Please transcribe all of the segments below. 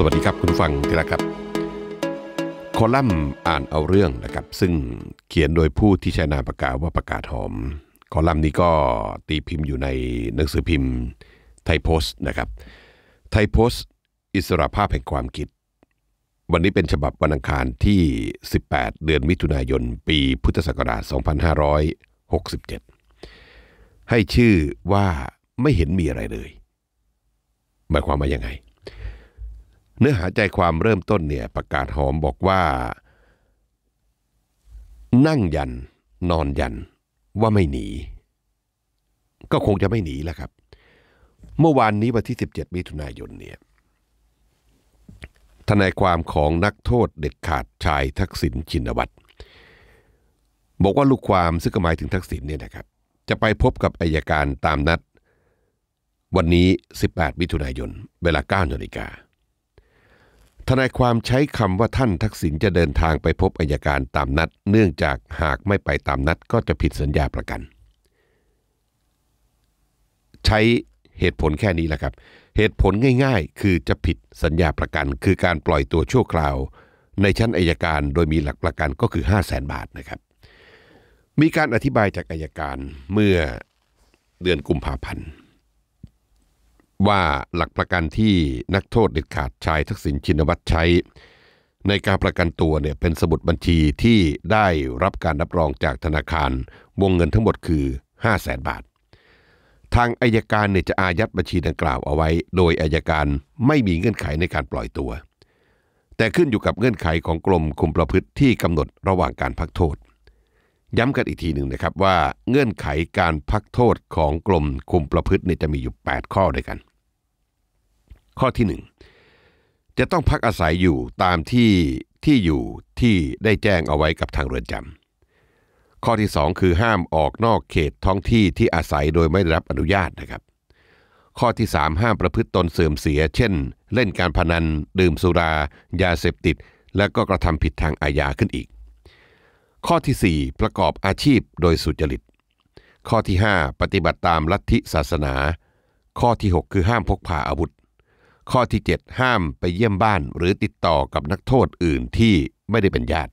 สวัสดีครับ คุณฟังที่รักครับ คอลัมน์อ่านเอาเรื่องนะครับซึ่งเขียนโดยผู้ที่ใช้นามปากกาว่าประกาศหอม คอลัมน์นี้ก็ตีพิมพ์อยู่ในหนังสือพิมพ์ไทยโพสต์นะครับ ไทยโพสต์อิสระภาพแห่งความคิด วันนี้เป็นฉบับวันอังคารที่ 18 เดือนมิถุนายน ปีพุทธศักราช2567 ให้ชื่อว่าไม่เห็นมีอะไรเลยหมายความว่ายังไงเนื้อหาใจความเริ่มต้นเนี่ย ประกาศหอมบอกว่า นั่งยัน นอนยันว่าไม่หนี ก็คงจะไม่หนีแล้วครับ เมื่อวานนี้วันที่ 17 มิถุนายนเนี่ยทนายความของนักโทษเด็ดขาดชายทักษิณชินวัตรบอกว่าลูกความซึ่งหมายถึงทักษิณเนี่ยนะครับจะไปพบกับอายการตามนัดวันนี้ 18 มิถุนายนเวลา9นาฬิกาทนายความใช้คำว่าท่านทักษิณจะเดินทางไปพบอายการตามนัด เนื่องจากหากไม่ไปตามนัด ก็จะผิดสัญญาประกัน ใช้เหตุผลแค่นี้แหละครับเหตุผลง่ายๆ คือจะผิดสัญญาประกัน คือการปล่อยตัวชั่วคราว ในชั้นอายการโดยมีหลักประกันก็คือ5 0 0แสนบาทนะครับ มีการอธิบายจากอายการเมื่อเดือนกุมภาพันธ์ว่าหลักประกันที่นักโทษเด็ดขาดชายทักษิณชินวัตรใช้ ในการประกันตัวเนี่ยเป็นสมุดบัญชีที่ได้รับการรับรองจากธนาคารวงเงินทั้งหมดคือ 5 0 0แสนบาท ทางอายการเนี่ยจะอายัดบัญชีดังกล่าวเอาไว้ โดยอายการไม่มีเงื่อนไขในการปล่อยตัว แต่ขึ้นอยู่กับเงื่อนไขของกรมคุมประพฤติที่กำหนดระหว่างการพักโทษ ย้ำกันอีกทีหนึ่งนะครับว่า เงื่อนไขการพักโทษของกรมคุมประพฤติเนี่ยจะมีอยู่ 8 ข้อด้วยกันข้อที่ 1 จะต้องพักอาศัยอยู่ตามที่ที่อยู่ที่ได้แจ้งเอาไว้กับทางเรือนจำข้อที่ 2 คือห้ามออกนอกเขตท้องที่ที่อาศัยโดยไม่ได้รับอนุญาตนะครับ ข้อที่3ห้ามประพฤติตนเสื่อมเสียเช่น เล่นการพนันดื่มสุรา ยาเสพติด และก็กระทำผิดทางอาญาขึ้นอีก ข้อที่ 4 ประกอบอาชีพโดยสุจริต ข้อที่ 5 ปฏิบัติตามลัทธิศาสนา ข้อที่ 6 คือห้ามพกพาอาวุธข้อที่7ห้ามไปเยี่ยมบ้านหรือติดต่อกับนักโทษอื่นที่ไม่ได้เป็นญาติ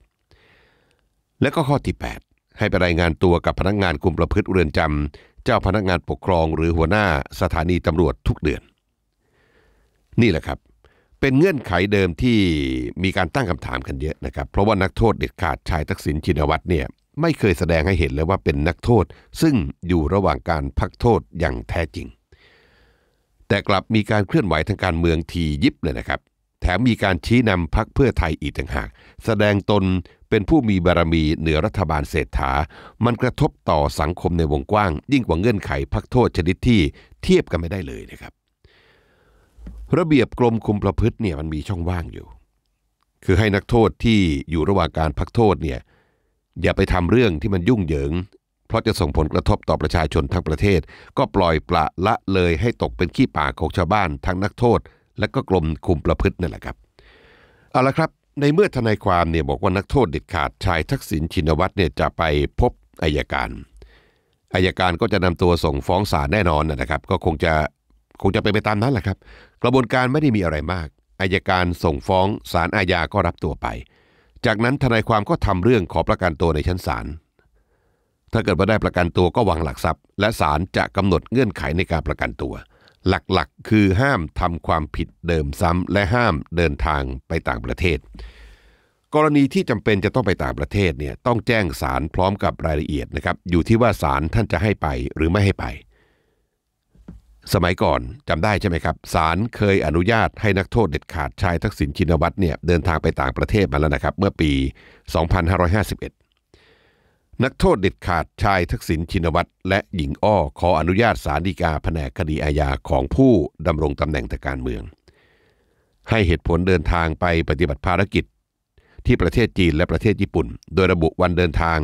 และก็ข้อที่ 8 ให้ไปรายงานตัวกับพนักงานคุมประพฤติเรือนจำเจ้าพนักงานปกครองหรือหัวหน้าสถานีตำรวจทุกเดือน นี่แหละครับ เป็นเงื่อนไขเดิมที่มีการตั้งคำถามกันเยอะนะครับเพราะว่านักโทษเด็ดขาดชายทักษิณชินวัตรเนี่ยไม่เคยแสดงให้เห็นเลยว่าเป็นนักโทษซึ่งอยู่ระหว่างการพักโทษอย่างแท้จริงแต่กลับมีการเคลื่อนไหวทางการเมืองทียิบเลยนะครับ แถมมีการชี้นำพักเพื่อไทยอีกต่างหาก แสดงตนเป็นผู้มีบารมีเหนือรัฐบาลเศรษฐา มันกระทบต่อสังคมในวงกว้าง ยิ่งกว่าเงื่อนไขพักโทษชนิดที่เทียบกันไม่ได้เลยนะครับ ระเบียบกรมคุมประพฤติเนี่ยมันมีช่องว่างอยู่ คือให้นักโทษที่อยู่ระหว่างการพักโทษเนี่ยอย่าไปทำเรื่องที่มันยุ่งเหยิงเพราะจะส่งผลกระทบต่อประชาชนทั้งประเทศ ก็ปล่อยปละละเลยให้ตกเป็นขี้ป่าของชาวบ้าน ทั้งนักโทษ และก็กลมคุมประพฤตินั่นแหละครับเอาละครับในเมื่อทนายความเนี่ยบอกว่านักโทษเด็ดขาดชายทักษิณชินวัตรเนี่ยจะไปพบอายการอายการก็จะนำตัวส่งฟ้องศาลแน่นอนนะครับ ก็คงจะคงจะไปไปตามนั้นแหละครับ กระบวนการไม่ได้มีอะไรมากอายการส่งฟ้องศาลอาญาก็รับตัวไป จากนั้นทนายความก็ทำเรื่องขอประกันตัวในชั้นศาลถ้าเกิดว่าได้ประกันตัวก็วางหลักทรัพย์ และศาลจะกำหนดเงื่อนไขในการประกันตัว หลักๆ คือห้ามทำความผิดเดิมซ้ำ และห้ามเดินทางไปต่างประเทศ กรณีที่จำเป็นจะต้องไปต่างประเทศเนี่ยต้องแจ้งศาลพร้อมกับรายละเอียดนะครับอยู่ที่ว่าศาลท่านจะให้ไปหรือไม่ให้ไป สมัยก่อนจำได้ใช่ไหมครับศาลเคยอนุญาตให้นักโทษเด็ดขาดชายทักษิณชินวัตรเนี่ยเดินทางไปต่างประเทศมาแล้วนะครับเมื่อปี 2551นักโทษเด็ดขาดชายทักษิณชินวัตร และหญิงอ้อขออนุญาตสารดีกา แผนกคดีอาญาของผู้ ดำรงตำแหน่งทางการเมือง ให้เหตุผลเดินทางไปปฏิบัติภารกิจ ที่ประเทศจีนและประเทศญี่ปุ่น โดยระบุวันเดินทาง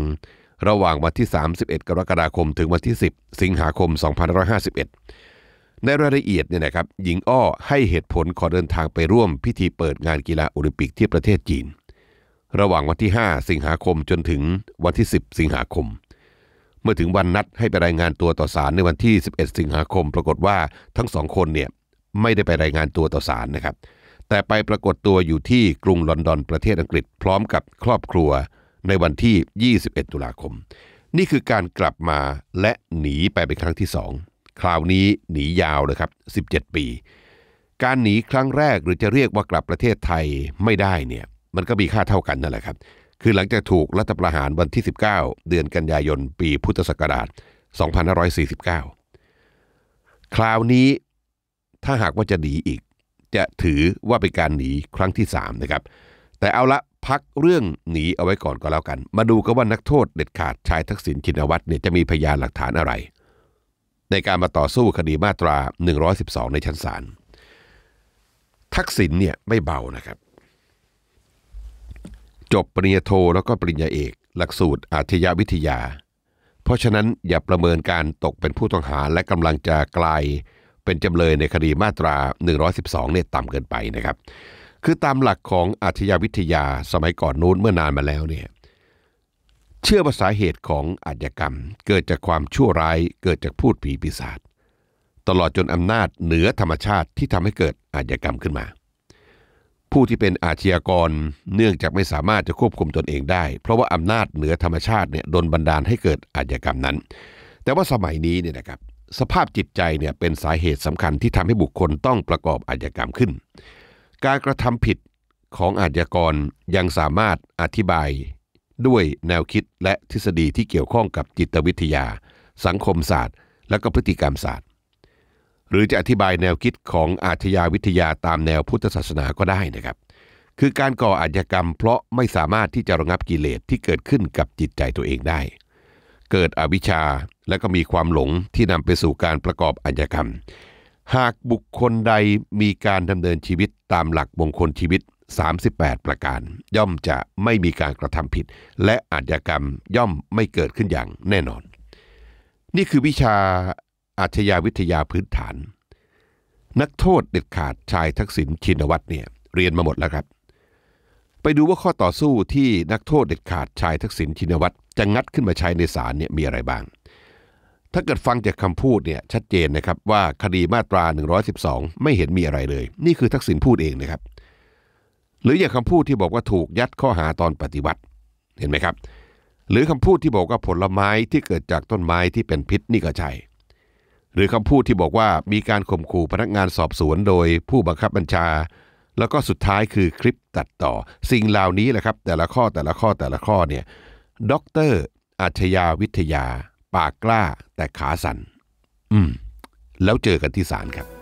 ระหว่างวันที่ 31 กรกฎาคม ถึงวันที่ 10 สิงหาคม 2551 ในรายละเอียดเนี่ยนะครับหญิงอ้อให้เหตุผลขอเดินทางไปร่วมพิธีเปิดงานกีฬาโอลิมปิกที่ประเทศจีนระหว่างวันที่ 5 สิงหาคมจนถึงวันที่ 10 สิงหาคม เมื่อถึงวันนัดให้ไปรายงานตัวต่อศาลในวันที่ 11 สิงหาคม ปรากฏว่าทั้งสองคนเนี่ยไม่ได้ไปรายงานตัวต่อศาลนะครับ แต่ไปปรากฏตัวอยู่ที่กรุงลอนดอนประเทศอังกฤษพร้อมกับครอบครัวในวันที่ 21 ตุลาคม นี่คือการกลับมาและหนีไปเป็นครั้งที่ 2 คราวนี้หนียาวเลยครับ 17 ปี การหนีครั้งแรกหรือจะเรียกว่ากลับประเทศไทยไม่ได้เนี่ยมันก็มีค่าเท่ากันนั่นแหละครับ คือหลังจากถูกรัฐประหารวันที่ 19 เดือนกันยายนปีพุทธศักราช2549 คราวนี้ถ้าหากว่าจะหนีอีก จะถือว่าเป็นการหนีครั้งที่ 3 นะครับ แต่เอาละพักเรื่องหนีเอาไว้ก่อนก็แล้วกัน มาดูกันว่านักโทษเด็ดขาดชายทักษิณชินวัตรเนี่ยจะมีพยานหลักฐานอะไร ในการมาต่อสู้คดีมาตรา 112 ในชั้นศาลทักษิณเนี่ยไม่เบานะครับจบปริญญาโทแล้วก็ปริญญาเอก หลักสูตรอาชญาวิทยาเพราะฉะนั้นอย่าประเมินการตกเป็นผู้ต้องหาและกำลังจะกลายเป็นจำเลยในคดีมาตรา 112 เนี่ยต่ำเกินไปนะครับ คือตามหลักของอาชญาวิทยาสมัยก่อนนู้นเมื่อนานมาแล้วเนี่ยเชื่อว่าสาเหตุของอาชญากรรมเกิดจากความชั่วร้ายเกิดจากพูดผีปีศาจตลอดจนอำนาจเหนือธรรมชาติที่ทำให้เกิดอาชญากรรมขึ้นมาผู้ที่เป็นอาชญากรเนื่องจากไม่สามารถจะควบคุมตนเองได้เพราะว่าอำนาจเหนือธรรมชาติเนี่ยโดนบันดาลให้เกิดอาชญากรรมนั้น แต่ว่าสมัยนี้เนี่ยนะครับสภาพจิตใจเนี่ยเป็นสาเหตุสำคัญที่ทำให้บุคคลต้องประกอบอาชญากรรมขึ้น การกระทำผิดของอาชญากรยังสามารถอธิบายด้วยแนวคิดและทฤษฎีที่เกี่ยวข้องกับจิตวิทยา สังคมศาสตร์ และก็พฤติกรรมศาสตร์หรือจะอธิบายแนวคิดของอาชญาวิทยาตามแนวพุทธศาสนาก็ได้นะครับ คือการก่ออาชญากรรมเพราะไม่สามารถที่จะระงับกิเลสที่เกิดขึ้นกับจิตใจตัวเองได้ เกิดอวิชชาและก็มีความหลงที่นำไปสู่การประกอบอาชญากรรม หากบุคคลใดมีการดำเนินชีวิตตามหลักมงคลชีวิต 38 ประการ ย่อมจะไม่มีการกระทำผิด และอาชญากรรมย่อมไม่เกิดขึ้นอย่างแน่นอน นี่คือวิชาอาชญาวิทยาพื้นฐาน นักโทษเด็ดขาดชายทักษิณชินวัตรเนี่ยเรียนมาหมดแล้วครับ ไปดูว่าข้อต่อสู้ที่นักโทษเด็ดขาดชายทักษิณชินวัตรจะงัดขึ้นมาใช้ในศาลเนี่ยมีอะไรบ้าง ถ้าเกิดฟังจากคำพูดเนี่ยชัดเจนนะครับว่าคดีมาตรา 112 ไม่เห็นมีอะไรเลย นี่คือทักษิณพูดเองนะครับหรืออย่างคำพูดที่บอกว่าถูกยัดข้อหาตอนปฏิวัติเห็นไหมครับ หรือคำพูดที่บอกว่าผลไม้ที่เกิดจากต้นไม้ที่เป็นพิษนี่ก็ใช่หรือคำพูดที่บอกว่ามีการข่มขู่ พนักงานสอบสวนโดยผู้บังคับบัญชา แล้วก็สุดท้ายคือคลิปตัดต่อ สิ่งเหล่านี้แหละครับ แต่ละข้อแต่ละข้อแต่ละข้อเนี่ยด็อกเตอร์อัจฉยาวิทยา ปากกล้า แต่ขาสัน่นอืมแล้วเจอกันที่ศาลครับ